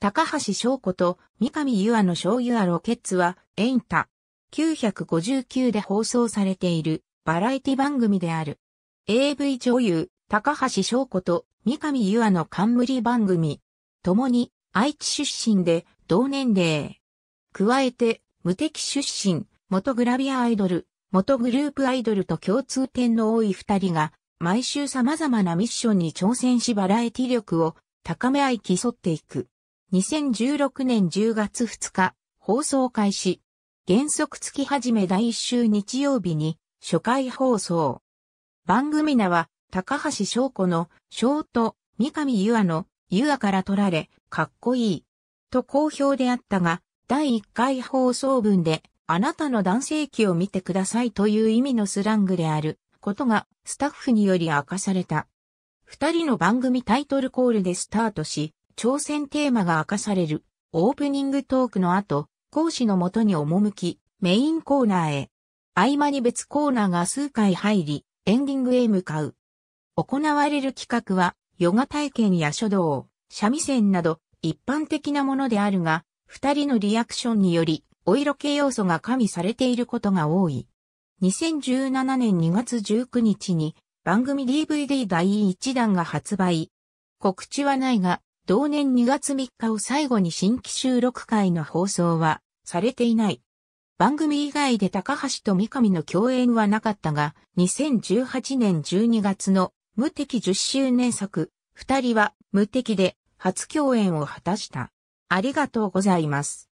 高橋翔子と三上優愛の小優愛ロケッツは、エンタ、959で放送されている、バラエティ番組である。AV 女優、高橋翔子と三上優愛の冠番組。共に、愛知出身で、同年齢。加えて、無敵出身、元グラビアアイドル、元グループアイドルと共通点の多い二人が、毎週様々なミッションに挑戦しバラエティ力を高め合い競っていく。2016年10月2日、放送開始。原則月始め第1週日曜日に、初回放送。番組名は、高橋翔子の、翔と、三上優愛の、優愛から取られ、かっこいい。と好評であったが、第1回放送分で、あなたの男性器を見てくださいという意味のスラングである、ことが、スタッフにより明かされた。二人の番組タイトルコールでスタートし、挑戦テーマが明かされるオープニングトークの後、講師のもとに赴き、メインコーナーへ。合間に別コーナーが数回入り、エンディングへ向かう。行われる企画は、ヨガ体験や書道、三味線など、一般的なものであるが、二人のリアクションにより、お色気要素が加味されていることが多い。2017年2月19日に、番組 DVD 第1弾が発売。告知はないが、同年2月3日を最後に新規収録回の放送はされていない。番組以外で高橋と三上の共演はなかったが、2018年12月の無敵10周年作、二人は無敵で初共演を果たした。ありがとうございます。